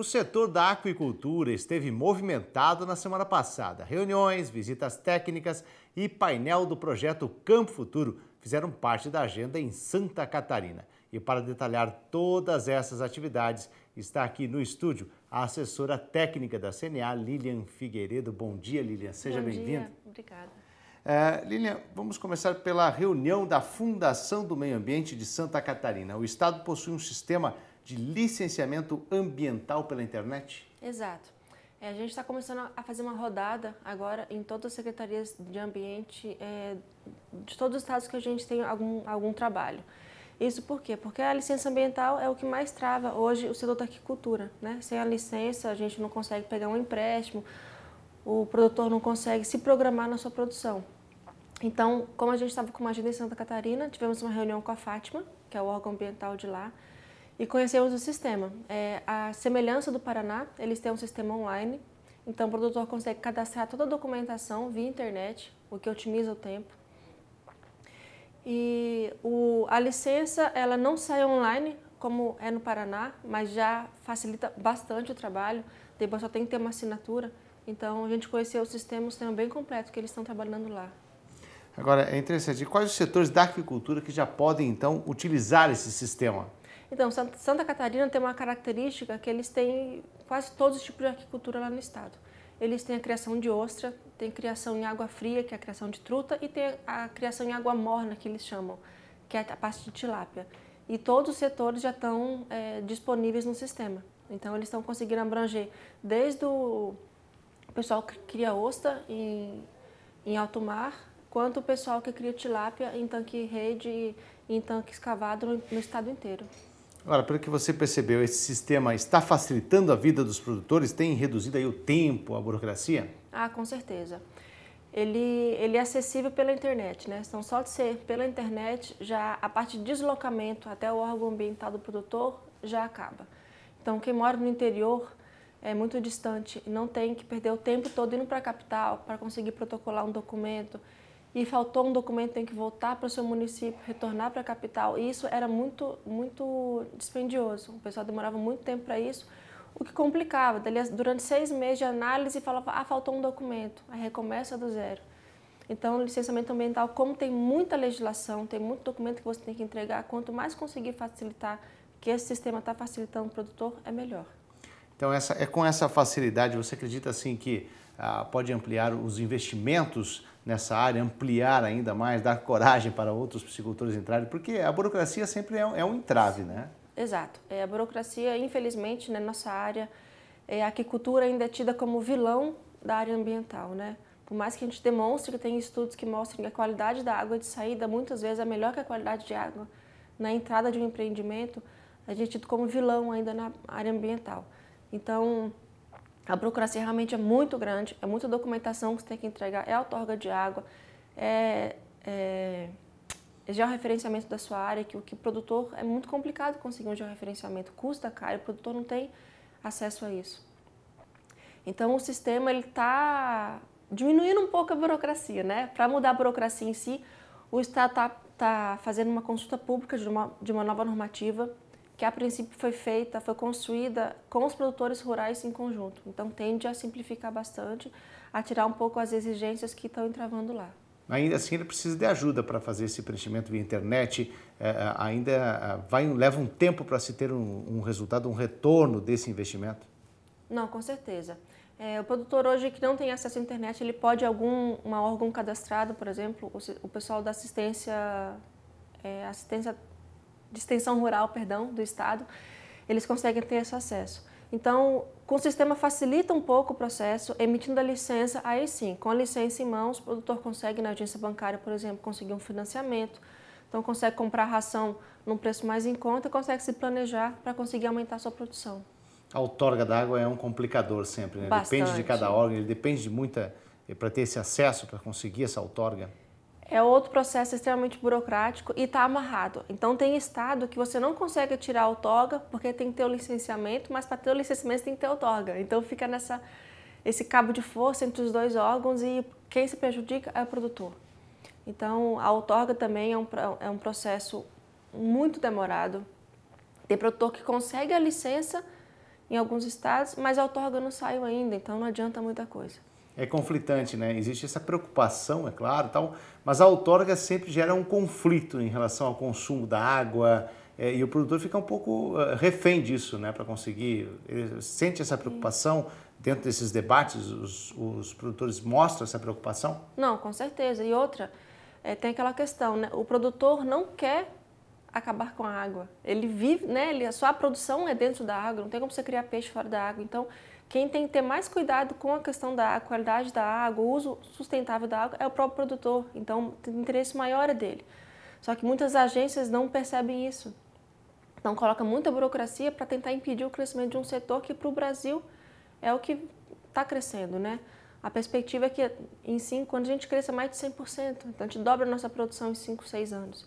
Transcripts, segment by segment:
O setor da aquicultura esteve movimentado na semana passada. Reuniões, visitas técnicas e painel do projeto Campo Futuro fizeram parte da agenda em Santa Catarina. E para detalhar todas essas atividades, está aqui no estúdio a assessora técnica da CNA, Lilian Figueiredo. Bom dia, Lilian. Seja bem-vinda. Obrigada. É, Lilian, vamos começar pela reunião da Fundação do Meio Ambiente de Santa Catarina. O Estado possui um sistema de licenciamento ambiental pela internet? Exato. É, a gente está começando a fazer uma rodada agora em todas as secretarias de ambiente é, de todos os estados que a gente tem algum, algum trabalho. Isso por quê? Porque a licença ambiental é o que mais trava hoje o setor da aquicultura. Né? Sem a licença, a gente não consegue pegar um empréstimo, o produtor não consegue se programar na sua produção. Então, como a gente estava com uma agenda em Santa Catarina, tivemos uma reunião com a Fátima, que é o órgão ambiental de lá, e conhecemos o sistema. É, a semelhança do Paraná, eles têm um sistema online, então o produtor consegue cadastrar toda a documentação via internet, o que otimiza o tempo. E o, a licença, ela não sai online, como é no Paraná, mas já facilita bastante o trabalho, depois só tem que ter uma assinatura. Então a gente conheceu o sistema, um sistema bem completo que eles estão trabalhando lá. Agora, é interessante, quais os setores da agricultura que já podem, então, utilizar esse sistema? Então, Santa Catarina tem uma característica que eles têm quase todos os tipos de aquicultura lá no estado. Eles têm a criação de ostra, tem criação em água fria, que é a criação de truta, e tem a criação em água morna, que eles chamam, que é a parte de tilápia. E todos os setores já estão é, disponíveis no sistema. Então, eles estão conseguindo abranger desde o, pessoal que cria ostra em, em alto mar, quanto o pessoal que cria tilápia em tanque rede e em tanque escavado no, no estado inteiro. Agora, pelo que você percebeu, esse sistema está facilitando a vida dos produtores? Tem reduzido aí o tempo, a burocracia? Ah, com certeza. Ele, ele é acessível pela internet, né? Então, só de ser pela internet, já a parte de deslocamento até o órgão ambiental do produtor já acaba. Então, quem mora no interior é muito distante e não tem que perder o tempo todo indo para a capital para conseguir protocolar um documento e faltou um documento, tem que voltar para o seu município, retornar para a capital. E isso era muito, muito dispendioso. O pessoal demorava muito tempo para isso, o que complicava. Dali, durante seis meses de análise, falava, ah, faltou um documento, aí recomeça do zero. Então, o licenciamento ambiental, como tem muita legislação, tem muito documento que você tem que entregar, quanto mais conseguir facilitar, que esse sistema está facilitando o produtor, é melhor. Então, essa, é com essa facilidade, você acredita assim que ah, pode ampliar os investimentos nessa área, ampliar ainda mais, dar coragem para outros psicultores entrarem, porque a burocracia sempre é, é um, entrave, né? Exato. É, a burocracia, infelizmente, na né, nossa área, é, a aquicultura ainda é tida como vilão da área ambiental, né? Por mais que a gente demonstre que tem estudos que mostrem que a qualidade da água de saída muitas vezes é melhor que a qualidade de água na entrada de um empreendimento, a gente é tido como vilão ainda na área ambiental. Então, a burocracia realmente é muito grande, é muita documentação que você tem que entregar, é outorga de água, é, é, é georreferenciamento da sua área, que o que o produtor é muito complicado conseguir um georreferenciamento, custa caro, o produtor não tem acesso a isso. Então o sistema ele está diminuindo um pouco a burocracia, né? Para mudar a burocracia em si, o Estado está tá fazendo uma consulta pública de uma, de uma nova normativa que a princípio foi feita, foi construída com os produtores rurais em conjunto. Então tende a simplificar bastante, a tirar um pouco as exigências que estão entravando lá. Ainda assim, ele precisa de ajuda para fazer esse preenchimento via internet. É, é ainda é, vai, leva um tempo para se ter um, um, resultado, um retorno desse investimento? Não, com certeza. É, o produtor hoje que não tem acesso à internet, ele pode algum uma órgão cadastrado, por exemplo, o, o pessoal da assistência é, assistência de extensão rural, perdão, do estado, eles conseguem ter esse acesso. Então, com o sistema facilita um pouco o processo, emitindo a licença, aí sim, com a licença em mãos, o produtor consegue na agência bancária, por exemplo, conseguir um financiamento, então consegue comprar ração num preço mais em conta, consegue se planejar para conseguir aumentar a sua produção. A outorga d'água é um complicador sempre, né? Depende de cada órgão, ele depende de muita eh, para ter esse acesso, para conseguir essa outorga? é outro processo extremamente burocrático e está amarrado. Então tem estado que você não consegue tirar a TOGA porque tem que ter o licenciamento, mas para ter o licenciamento tem que ter a TOGA. Então fica nessa esse cabo de força entre os dois órgãos e quem se prejudica é o produtor. Então a outorga também é um, é um processo muito demorado. Tem produtor que consegue a licença em alguns estados, mas a outorga não saiu ainda, então não adianta muita coisa é conflitante, né? Existe essa preocupação, é claro, tal, mas a outorga sempre gera um conflito em relação ao consumo da água é, e o produtor fica um pouco eh, refém disso, né? Para conseguir, ele sente essa preocupação dentro desses debates, os, os produtores mostram essa preocupação? Não, com certeza. E outra, é, tem aquela questão, né? O produtor não quer acabar com a água. Ele vive, né? Ele, a sua produção é dentro da água, não tem como você criar peixe fora da água. Então, quem tem que ter mais cuidado com a questão da qualidade da água, o uso sustentável da água, é o próprio produtor. Então, o interesse maior é dele. Só que muitas agências não percebem isso. Então, coloca muita burocracia para tentar impedir o crescimento de um setor que, para o Brasil, é o que está crescendo, né? A perspectiva é que em cinco, anos a gente cresça mais de 100%, então a gente dobra a nossa produção em 5, 6 anos.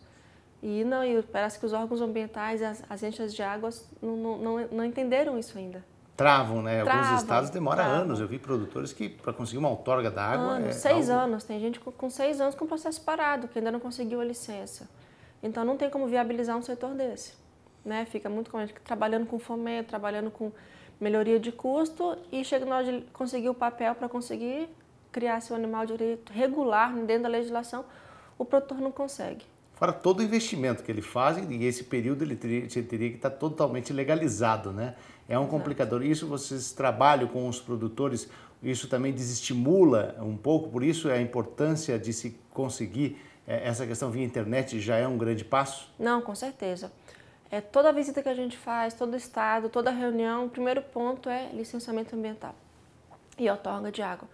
E não, e parece que os órgãos ambientais, as agências de águas não, não, não entenderam isso ainda travam, né? Travam, Alguns estados demora travam. anos. Eu vi produtores que para conseguir uma outorga da água anos, é seis algo... anos. Tem gente com seis anos com processo parado que ainda não conseguiu a licença. Então não tem como viabilizar um setor desse, né? Fica muito com trabalhando com fomento, trabalhando com melhoria de custo e chega na hora de conseguir o papel para conseguir criar seu animal de direito regular dentro da legislação, o produtor não consegue para todo investimento que ele faz e esse período ele teria, ele teria que estar totalmente legalizado, né? É um Exato. complicador. Isso vocês trabalham com os produtores, isso também desestimula um pouco, por isso é a importância de se conseguir é, essa questão via internet já é um grande passo? Não, com certeza. É, toda visita que a gente faz, todo estado, toda reunião, o primeiro ponto é licenciamento ambiental e otorga de água.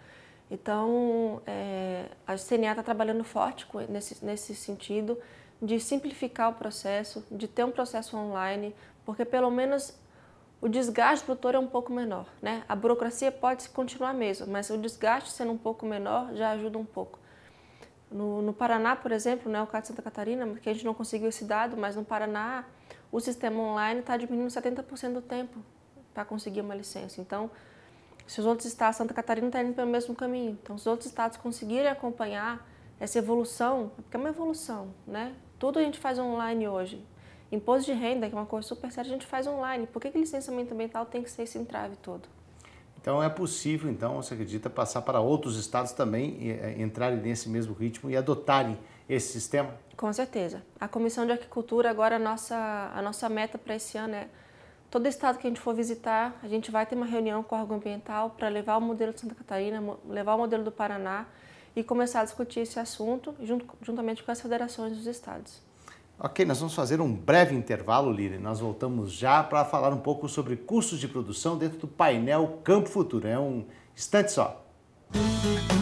Então, é, a CNA está trabalhando forte nesse, nesse sentido de simplificar o processo, de ter um processo online, porque pelo menos o desgaste do produtor é um pouco menor. Né? A burocracia pode continuar mesmo, mas o desgaste sendo um pouco menor já ajuda um pouco. No, no Paraná, por exemplo, né, o caso de Santa Catarina, que a gente não conseguiu esse dado, mas no Paraná o sistema online está diminuindo 70% do tempo para conseguir uma licença. Então, se os outros estados, Santa Catarina está indo pelo mesmo caminho. Então, se os outros estados conseguirem acompanhar essa evolução, é porque é uma evolução, né? Tudo a gente faz online hoje. Imposto de renda, que é uma coisa super séria, a gente faz online. Por que, que licenciamento ambiental tem que ser esse entrave todo? Então é possível, então, você acredita, passar para outros estados também e, é, entrarem nesse mesmo ritmo e adotarem esse sistema? Com certeza. A Comissão de Agricultura, agora a nossa, a nossa meta para esse ano é Todo estado que a gente for visitar, a gente vai ter uma reunião com o órgão ambiental para levar o modelo de Santa Catarina, levar o modelo do Paraná e começar a discutir esse assunto junto, juntamente com as federações dos estados. Ok, nós vamos fazer um breve intervalo, Lili. Nós voltamos já para falar um pouco sobre custos de produção dentro do painel Campo Futuro. É um instante só. Música